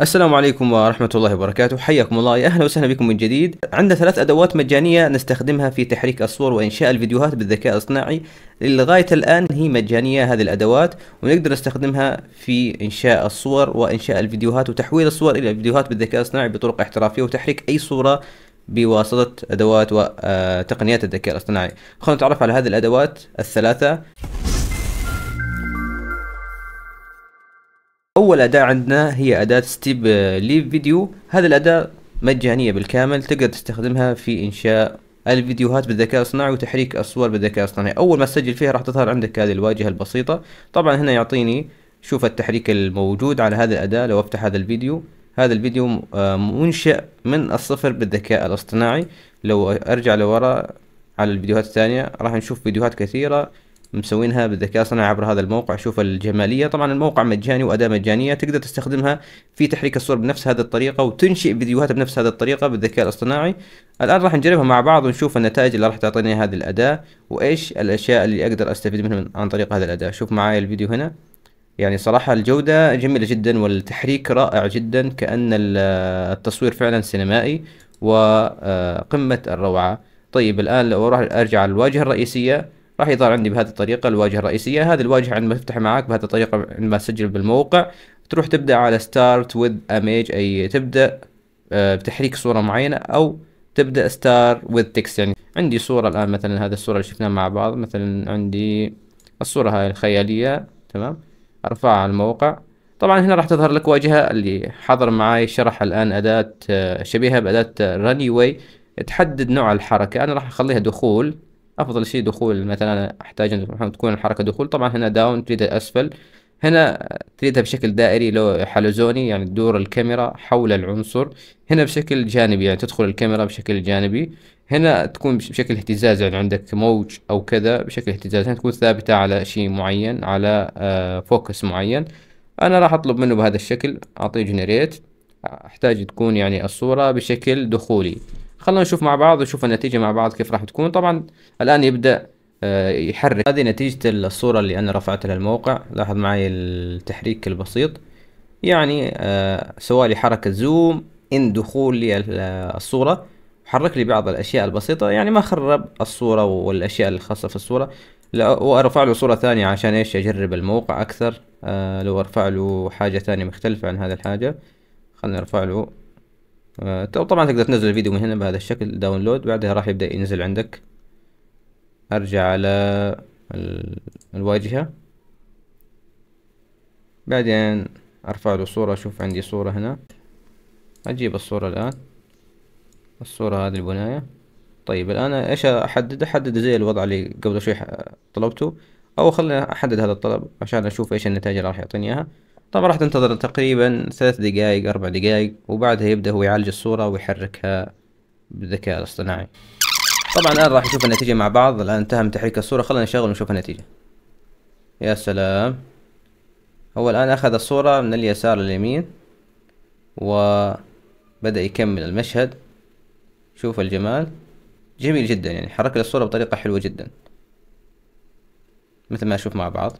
السلام عليكم ورحمة الله وبركاته حياكم الله يا أهلا وسهلا بكم من جديد عندنا ثلاث أدوات مجانية نستخدمها في تحريك الصور وإنشاء الفيديوهات بالذكاء الاصطناعي لغاية الآن هي مجانية هذه الأدوات ونقدر نستخدمها في إنشاء الصور وإنشاء الفيديوهات وتحويل الصور إلى فيديوهات بالذكاء الاصطناعي بطرق احترافية وتحريك أي صورة بواسطة أدوات وتقنيات آه، الذكاء الاصطناعي خلونا نتعرف على هذه الأدوات الثلاثة اول اداة عندنا هي اداة ستيب ليف فيديو هذه الاداة مجانية بالكامل تقدر تستخدمها في انشاء الفيديوهات بالذكاء الصناعي وتحريك الصور بالذكاء الصناعي اول ما تسجل فيها راح تظهر عندك هذه الواجهة البسيطة طبعا هنا يعطيني شوف التحريك الموجود على هذه الاداة لو افتح هذا الفيديو هذا الفيديو آه، منشأ من الصفر بالذكاء الاصطناعي لو ارجع لورا على الفيديوهات الثانية راح نشوف فيديوهات كثيرة مسوينها بالذكاء الصناعي عبر هذا الموقع شوف الجماليه طبعا الموقع مجاني واداه مجانيه تقدر تستخدمها في تحريك الصور بنفس هذه الطريقه وتنشئ فيديوهات بنفس هذه الطريقه بالذكاء الاصطناعي الان راح نجربها مع بعض ونشوف النتائج اللي راح تعطيني هذه الاداه وايش الاشياء اللي اقدر استفيد منها عن طريق هذه الاداه شوف معايا الفيديو هنا يعني صراحة الجودة جميلة جدا والتحريك رائع جدا كأن التصوير فعلا سينمائي وقمة آه، الروعة طيب الآن لو أروح أرجع للواجهه الواجهة الرئيسية راح يظهر عندي بهذه الطريقة الواجهة الرئيسية هذه الواجهة عندما تفتح معك بهذه الطريقة عندما تسجل بالموقع تروح تبدأ على ستارت وذ image اي تبدأ آه، بتحريك صورة معينة او تبدأ start وذ تكست يعني عندي صورة الان مثلا هذه الصورة اللي شفناها مع بعض مثلا عندي الصورة هاي الخيالية تمام ارفعها على الموقع طبعا هنا راح تظهر لك واجهة اللي حضر معي شرح الآن أداة آه، شبيهة بأداة runway واي تحدد نوع الحركة أنا راح أخليها دخول افضل شيء دخول مثلا احتاج ان تكون الحركه دخول طبعا هنا داون تريدها اسفل هنا تريدها بشكل دائري لو حلزوني يعني تدور الكاميرا حول العنصر هنا بشكل جانبي يعني تدخل الكاميرا بشكل جانبي هنا تكون بشكل اهتزاز يعني عندك موج او كذا بشكل اهتزاز هنا تكون ثابتة على شيء معين على فوكس آه، معين انا راح اطلب منه بهذا الشكل اعطيه جنريت احتاج تكون يعني الصورة بشكل دخولي خلونا نشوف مع بعض ونشوف النتيجة مع بعض كيف راح تكون طبعا الآن يبدأ آه، يحرك هذه نتيجة الصورة اللي أنا رفعتها للموقع لاحظ معي التحريك البسيط يعني آه، سواء لي حركة زوم إن دخول لي آه، الصورة حرك لي بعض الأشياء البسيطة يعني ما خرب الصورة والأشياء الخاصة في الصورة لا وارفع له صورة ثانية عشان ايش اجرب الموقع اكثر لو ارفع له حاجة ثانية مختلفة عن هذا الحاجة خلنا ارفع له آه، طبعا تقدر تنزل الفيديو من هنا بهذا الشكل داونلود بعدها راح يبدأ ينزل عندك ارجع على الواجهة بعدين ارفع له صورة اشوف عندي صورة هنا اجيب الصورة الان الصورة هذه البناية طيب الان ايش احدد احدد زي الوضع اللي قبل شوي طلبته او خلينا احدد هذا الطلب عشان اشوف ايش النتائج اللي راح يعطيني اياها طبعا راح تنتظر تقريبا ثلاث دقايق اربع دقايق وبعدها يبدأ هو يعالج الصورة ويحركها بالذكاء الاصطناعي طبعا الان راح نشوف النتيجة مع بعض الان انتهى من تحريك الصورة خلنا نشغل ونشوف النتيجة يا سلام هو الان اخذ الصورة من اليسار لليمين وبدأ يكمل المشهد شوف الجمال جميل جدا يعني حرك لي الصورة بطريقة حلوة جدا مثل ما نشوف مع بعض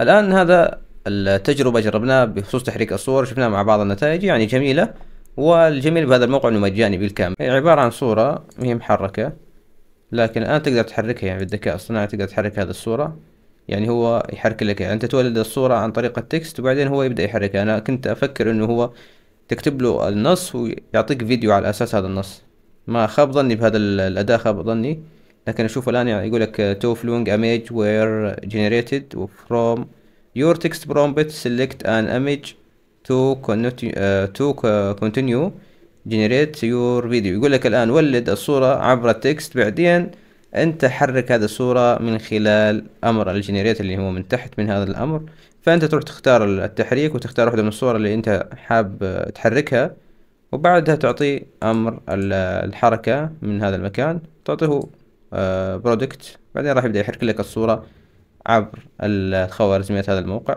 الآن هذا التجربه جربناها بخصوص تحريك الصور شفناها مع بعض النتائج يعني جميله والجميل بهذا الموقع انه مجاني بالكامل هي عباره عن صوره هي محركه لكن الان تقدر تحركها يعني بالذكاء الاصطناعي تقدر تحرك هذه الصوره يعني هو يحرك لك يعني انت تولد الصوره عن طريق التكست وبعدين هو يبدا يحركها انا كنت افكر انه هو تكتب له النص ويعطيك فيديو على اساس هذا النص ما خاب ظني بهذا الاداء خاب ظني لكن اشوف الان يعني يقول لك تو فلوينج اميج وير جنريتد فروم your text prompt select an image to continue, uh, to uh, continue generate your video يقول لك الآن ولد الصورة عبر التكست بعدين أنت حرك هذا الصورة من خلال أمر الجنريت اللي هو من تحت من هذا الأمر فأنت تروح تختار التحريك وتختار واحدة من الصور اللي أنت حاب آه، تحركها وبعدها تعطي أمر الحركة من هذا المكان تعطيه برودكت آه، بعدين راح يبدأ يحرك لك الصورة عبر الخوارزمية هذا الموقع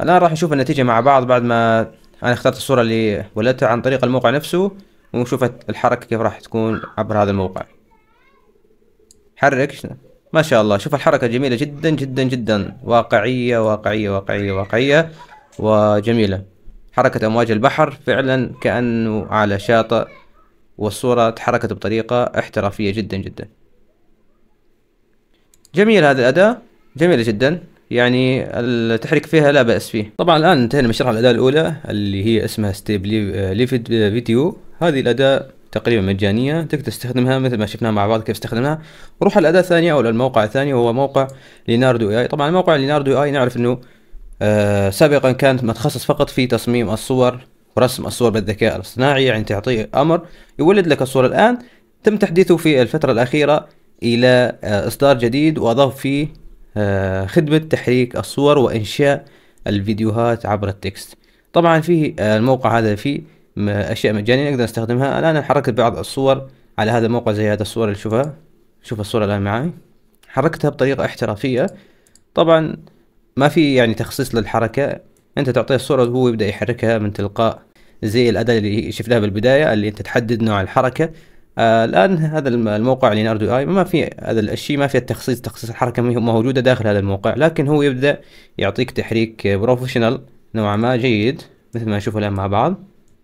الآن راح نشوف النتيجة مع بعض بعد ما أنا اخترت الصورة اللي ولدتها عن طريق الموقع نفسه ونشوف الحركة كيف راح تكون عبر هذا الموقع حرك ما شاء الله شوف الحركة جميلة جدا جدا جدا واقعية واقعية واقعية واقعية وجميلة حركة أمواج البحر فعلا كأنه على شاطئ والصورة تحركت بطريقة احترافية جدا جدا جميل هذا الاداء جميله جدا يعني التحريك فيها لا باس فيه طبعا الان انتهينا من شرح الاداه الاولى اللي هي اسمها ستيب ليفيد فيديو هذه الاداه تقريبا مجانيه تقدر تستخدمها مثل ما شفناها مع بعض كيف استخدمناها روح الاداه الثانيه او الموقع الثاني وهو موقع ليناردو اي طبعا موقع ليناردو اي نعرف انه آه، سابقا كانت متخصص فقط في تصميم الصور ورسم الصور بالذكاء الاصطناعي يعني تعطيه امر يولد لك الصوره الان تم تحديثه في الفتره الاخيره إلى آه، إصدار جديد وأضاف فيه آه، خدمة تحريك الصور وإنشاء الفيديوهات عبر التكست طبعا في آه، الموقع هذا فيه أشياء مجانية نقدر نستخدمها الآن حركت بعض الصور على هذا الموقع زي هذا الصور اللي شوفها شوف الصورة الآن معي حركتها بطريقة احترافية طبعا ما في يعني تخصيص للحركة انت تعطيه الصورة وهو يبدأ يحركها من تلقاء زي الأداة اللي شفناها بالبداية اللي انت تحدد نوع الحركة آه الان هذا الموقع اللي لينارد اي آه، ما في هذا الشيء ما في التخصيص تخصيص الحركه موجوده داخل هذا الموقع لكن هو يبدا يعطيك تحريك بروفيشنال آه، نوعا ما جيد مثل ما نشوفه الان مع بعض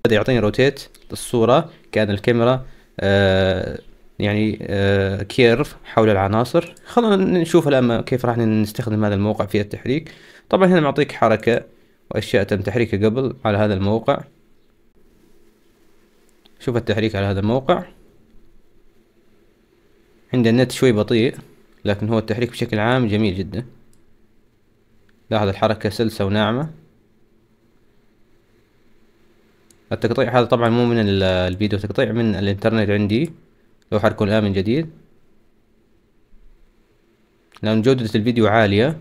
بدا يعطيني روتيت الصوره كان الكاميرا آه يعني آه كيرف حول العناصر خلونا نشوف الان كيف راح نستخدم هذا الموقع في التحريك طبعا هنا معطيك حركه واشياء تم تحريكها قبل على هذا الموقع شوف التحريك على هذا الموقع عند النت شوي بطيء لكن هو التحريك بشكل عام جميل جدا لاحظ الحركة سلسة وناعمة التقطيع هذا طبعا مو من الفيديو تقطيع من الانترنت عندي لو حركه الآن من جديد لأن جودة الفيديو عالية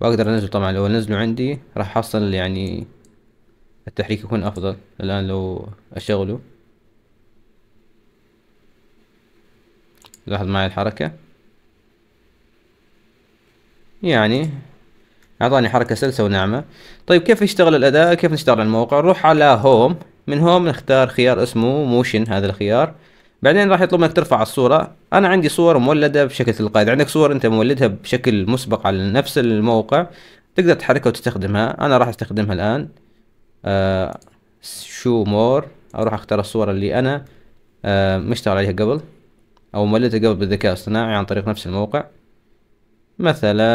وأقدر أنزله طبعا لو أنزله عندي راح أحصل يعني التحريك يكون أفضل الآن لو أشغله لاحظ معي الحركة يعني أعطاني حركة سلسة وناعمة طيب كيف يشتغل الأداء كيف نشتغل على الموقع نروح على هوم من هوم نختار خيار اسمه موشن هذا الخيار بعدين راح يطلب منك ترفع الصورة أنا عندي صور مولدة بشكل تلقائي عندك صور أنت مولدها بشكل مسبق على نفس الموقع تقدر تحركها وتستخدمها أنا راح أستخدمها الآن آه شو مور أروح أختار الصورة اللي أنا آه مشتغل عليها قبل او مولدها قبل بالذكاء الاصطناعي عن طريق نفس الموقع مثلا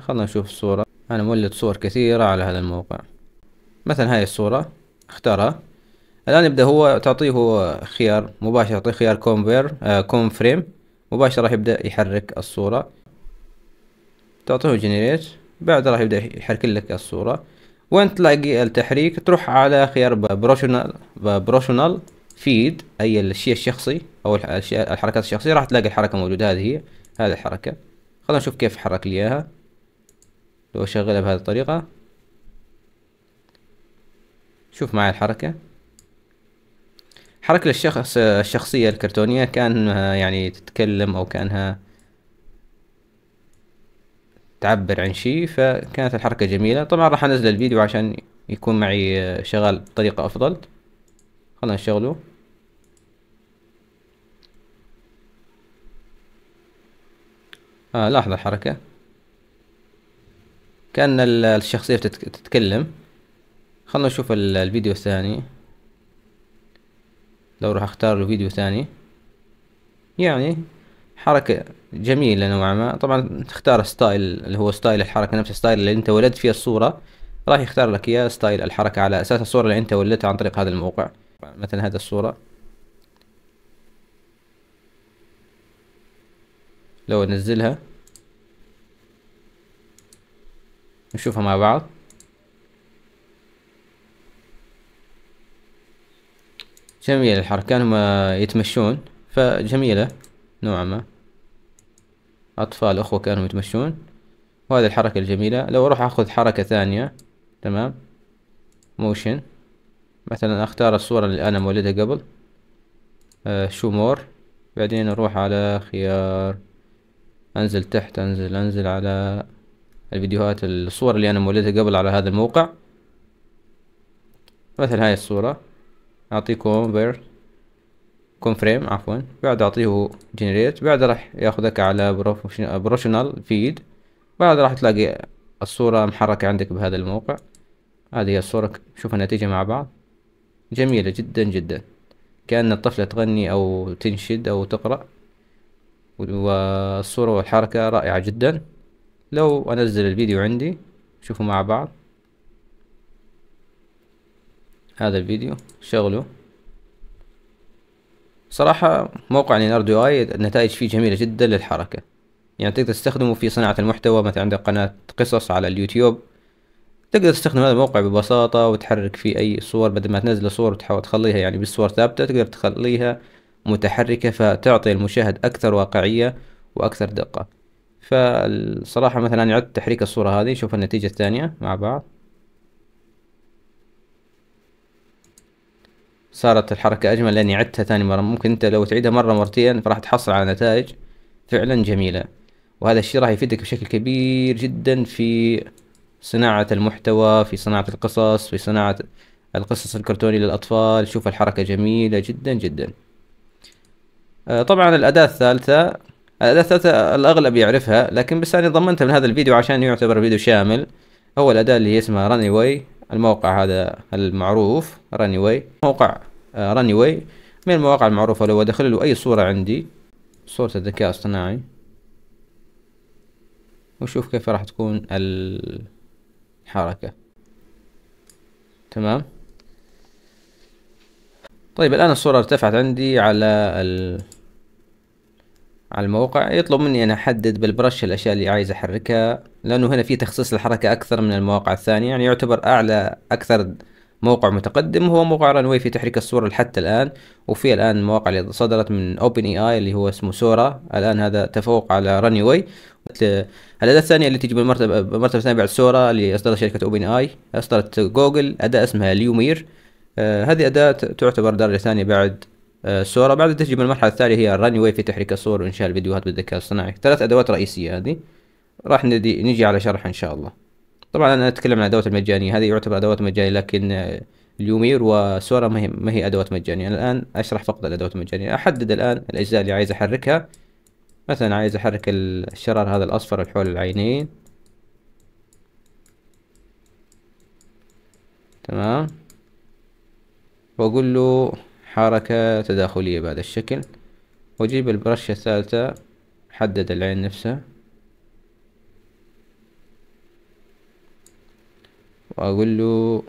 خلنا نشوف الصورة انا مولد صور كثيرة على هذا الموقع مثلا هاي الصورة اختارها الان يبدأ هو تعطيه خيار مباشرة تعطيه خيار كومبير آه كوم فريم مباشرة راح يبدأ يحرك الصورة تعطيه جنريت بعد راح يبدأ يحرك لك الصورة وين تلاقي التحريك تروح على خيار بروشنال بروشنال فيد اي الشيء الشخصي او الحركات الشخصيه راح تلاقي الحركه موجوده هذه هي هذه الحركه خلينا نشوف كيف حرك لي اياها لو اشغلها بهذه الطريقه شوف معي الحركه حركة الشخص الشخصية الكرتونية كان يعني تتكلم أو كأنها تعبر عن شيء فكانت الحركة جميلة طبعا راح أنزل الفيديو عشان يكون معي شغال بطريقة أفضل خلنا نشغله آه لاحظ الحركة كأن الشخصية تتكلم خلنا نشوف الفيديو الثاني لو راح اختار الفيديو ثاني يعني حركة جميلة نوعا ما طبعا تختار ستايل اللي هو ستايل الحركة نفس الستايل اللي انت ولدت فيه الصورة راح يختار لك اياه ستايل الحركة على اساس الصورة اللي انت ولدتها عن طريق هذا الموقع مثلا هذه الصورة لو انزلها نشوفها مع بعض جميلة الحركة هما يتمشون فجميلة نوعا ما أطفال أخوة كانوا يتمشون وهذه الحركة الجميلة لو أروح أخذ حركة ثانية تمام موشن مثلا أختار الصورة اللي أنا مولدها قبل آه مور بعدين أروح على خيار انزل تحت انزل انزل على الفيديوهات الصور اللي انا مولدها قبل على هذا الموقع مثل هاي الصورة اعطيه كونفيرت كونفريم عفوا بعد اعطيه جنريت بعد راح ياخذك على بروفيشنال فيد بعد راح تلاقي الصورة محركة عندك بهذا الموقع هذه هي الصورة شوف النتيجة مع بعض جميلة جدا جدا كأن الطفلة تغني أو تنشد أو تقرأ والصورة والحركة رائعة جدا لو انزل الفيديو عندي شوفوا مع بعض هذا الفيديو شغله صراحة موقع ليناردو اي النتائج فيه جميلة جدا للحركة يعني تقدر تستخدمه في صناعة المحتوى مثلا عندك قناة قصص على اليوتيوب تقدر تستخدم هذا الموقع ببساطة وتحرك فيه أي صور بدل ما تنزل صور وتحاول تخليها يعني بالصور ثابتة تقدر تخليها متحركة فتعطي المشاهد أكثر واقعية وأكثر دقة فالصراحة مثلا عدت تحريك الصورة هذه شوف النتيجة الثانية مع بعض صارت الحركة أجمل لأني عدتها ثاني مرة ممكن أنت لو تعيدها مرة مرتين فراح تحصل على نتائج فعلا جميلة وهذا الشيء راح يفيدك بشكل كبير جدا في صناعة المحتوى في صناعة القصص في صناعة القصص الكرتونية للأطفال شوف الحركة جميلة جدا جدا آه، طبعا الأداة الثالثة الأداة الثالثة الأغلب يعرفها لكن بس أنا يعني ضمنتها من هذا الفيديو عشان يعتبر فيديو شامل هو الأداة اللي هي اسمها راني واي الموقع هذا المعروف راني واي موقع راني آه، واي من المواقع المعروفة لو أدخل له أي صورة عندي صورة الذكاء الاصطناعي وشوف كيف راح تكون الحركة تمام طيب الآن الصورة ارتفعت عندي على ال على الموقع يطلب مني أنا أحدد بالبرش الأشياء اللي عايز أحركها لأنه هنا في تخصيص الحركة أكثر من المواقع الثانية يعني يعتبر أعلى أكثر موقع متقدم هو موقع رانوي في تحريك الصور حتى الآن وفي الآن المواقع اللي صدرت من أوبن اي اي اللي هو اسمه سورا الآن هذا تفوق على رانوي الأداة الثانية اللي تجي بالمرتبة المرتبة الثانية بعد سورا اللي أصدرت شركة أوبن اي أصدرت جوجل أداة اسمها ليومير آه هذه أداة تعتبر درجة ثانية بعد الصورة آه، بعد تجي من المرحلة الثانيه هي الرن واي في تحريك الصور وإنشاء الفيديوهات بالذكاء الصناعي ثلاث أدوات رئيسية هذه راح ندي نجي على شرح إن شاء الله طبعا أنا أتكلم عن الأدوات المجانية هذه يعتبر أدوات مجانية لكن آه، اليومير وسورا ما هي ما هي أدوات مجانية أنا الآن أشرح فقط الأدوات المجانية أحدد الآن الأجزاء اللي عايز أحركها مثلا عايز أحرك الشرار هذا الأصفر اللي حول العينين تمام وأقول له حركة تداخلية بهذا الشكل وأجيب البرشة الثالثة حدد العين نفسها وأقول له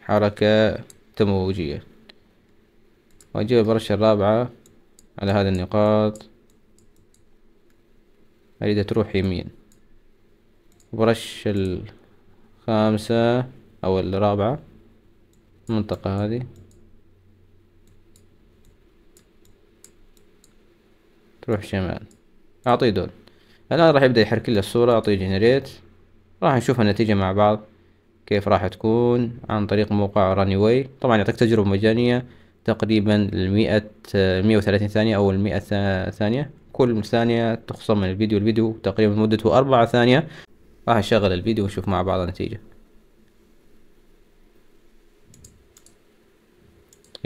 حركة تموجية وأجيب البرشة الرابعة على هذه النقاط أريد تروح يمين برش الخامسة أو الرابعة المنطقة هذه تروح شمال اعطيه دول الان راح يبدأ يحرك لي الصورة اعطيه جنريت راح نشوف النتيجة مع بعض كيف راح تكون عن طريق موقع رانيوي طبعا يعطيك تجربة مجانية تقريبا المئة مئة وثلاثين ثانية أو المئة ثانية كل ثانية تخصم من الفيديو الفيديو تقريبا مدته أربعة ثانية راح نشغل الفيديو ونشوف مع بعض النتيجة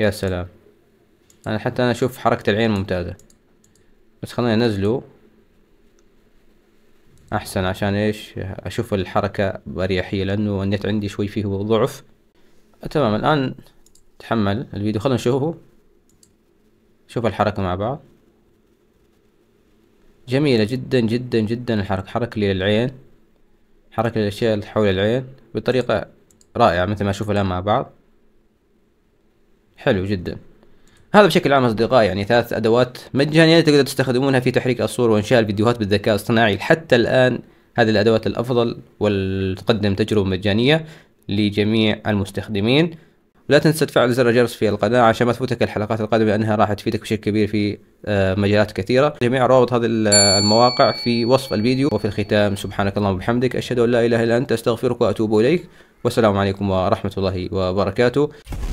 يا سلام انا حتى انا اشوف حركة العين ممتازة بس خلينا ننزله احسن عشان ايش اشوف الحركة باريحية لانه النت عندي شوي فيه ضعف تمام الان تحمل الفيديو خلينا نشوفه شوف الحركة مع بعض جميلة جدا جدا جدا الحركة حركة للعين حركة للأشياء اللي حول العين بطريقة رائعة مثل ما أشوف الآن مع بعض حلو جدا هذا بشكل عام أصدقائي يعني ثلاث أدوات مجانية تقدر تستخدمونها في تحريك الصور وإنشاء الفيديوهات بالذكاء الاصطناعي حتى الآن هذه الأدوات الأفضل وتقدم تجربة مجانية لجميع المستخدمين لا تنسى تفعل زر الجرس في القناة عشان ما تفوتك الحلقات القادمة لأنها راح تفيدك بشكل كبير في آه، مجالات كثيرة جميع روابط هذه آه، المواقع في وصف الفيديو وفي الختام سبحانك اللهم وبحمدك أشهد أن لا إله إلا أنت أستغفرك وأتوب إليك والسلام عليكم ورحمة الله وبركاته